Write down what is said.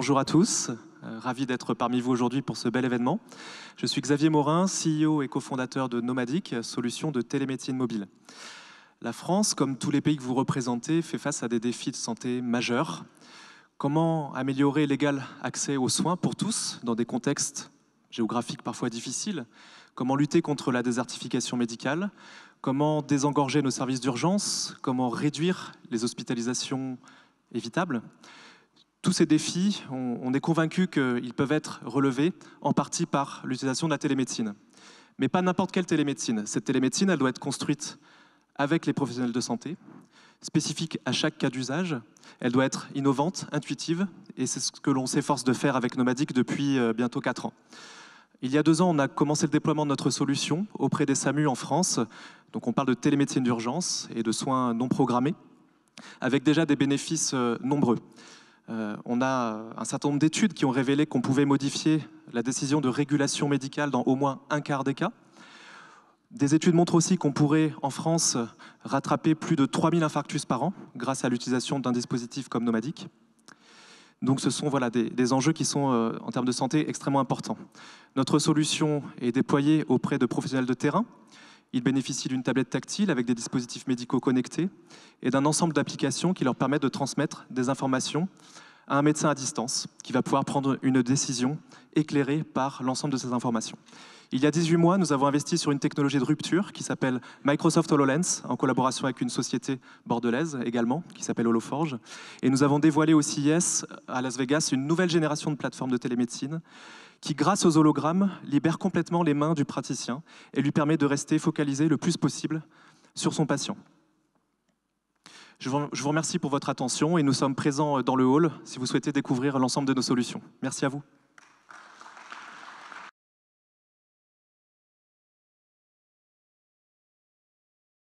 Bonjour à tous, euh, ravi d'être parmi vous aujourd'hui pour ce bel événement. Je suis Xavier Morin, CEO et cofondateur de Nomadic, solution de télémédecine mobile. La France, comme tous les pays que vous représentez, fait face à des défis de santé majeurs. Comment améliorer l'égal accès aux soins pour tous dans des contextes géographiques parfois difficiles Comment lutter contre la désertification médicale Comment désengorger nos services d'urgence Comment réduire les hospitalisations évitables tous ces défis, on, est convaincu qu'ils peuvent être relevés en partie par l'utilisation de la télémédecine. Mais pas n'importe quelle télémédecine. Cette télémédecine, elle doit être construite avec les professionnels de santé, spécifique à chaque cas d'usage. Elle doit être innovante, intuitive, et c'est ce que l'on s'efforce de faire avec Nomadic depuis euh, bientôt 4 ans. Il y a deux ans, on a commencé le déploiement de notre solution auprès des SAMU en France. Donc on parle de télémédecine d'urgence et de soins non programmés, avec déjà des bénéfices euh, nombreux. Euh, on a euh, un certain nombre d'études qui ont révélé qu'on pouvait modifier la décision de régulation médicale dans au moins un quart des cas. Des études montrent aussi qu'on pourrait, en France, rattraper plus de 3000 infarctus par an grâce à l'utilisation d'un dispositif comme Nomadic. Donc ce sont des, enjeux qui sont, euh, en termes de santé, extrêmement importants. Notre solution est déployée auprès de professionnels de terrain, ils bénéficient d'une tablette tactile avec des dispositifs médicaux connectés et d'un ensemble d'applications qui leur permettent de transmettre des informations à un médecin à distance qui va pouvoir prendre une décision éclairée par l'ensemble de ces informations. Il y a 18 mois, nous avons investi sur une technologie de rupture qui s'appelle Microsoft HoloLens, en collaboration avec une société bordelaise également, qui s'appelle HoloForge. Et nous avons dévoilé au CIS, à Las Vegas, une nouvelle génération de plateformes de télémédecine qui, grâce aux hologrammes, libère complètement les mains du praticien et lui permet de rester focalisé le plus possible sur son patient. Je vous remercie pour votre attention et nous sommes présents dans le hall si vous souhaitez découvrir l'ensemble de nos solutions. Merci à vous.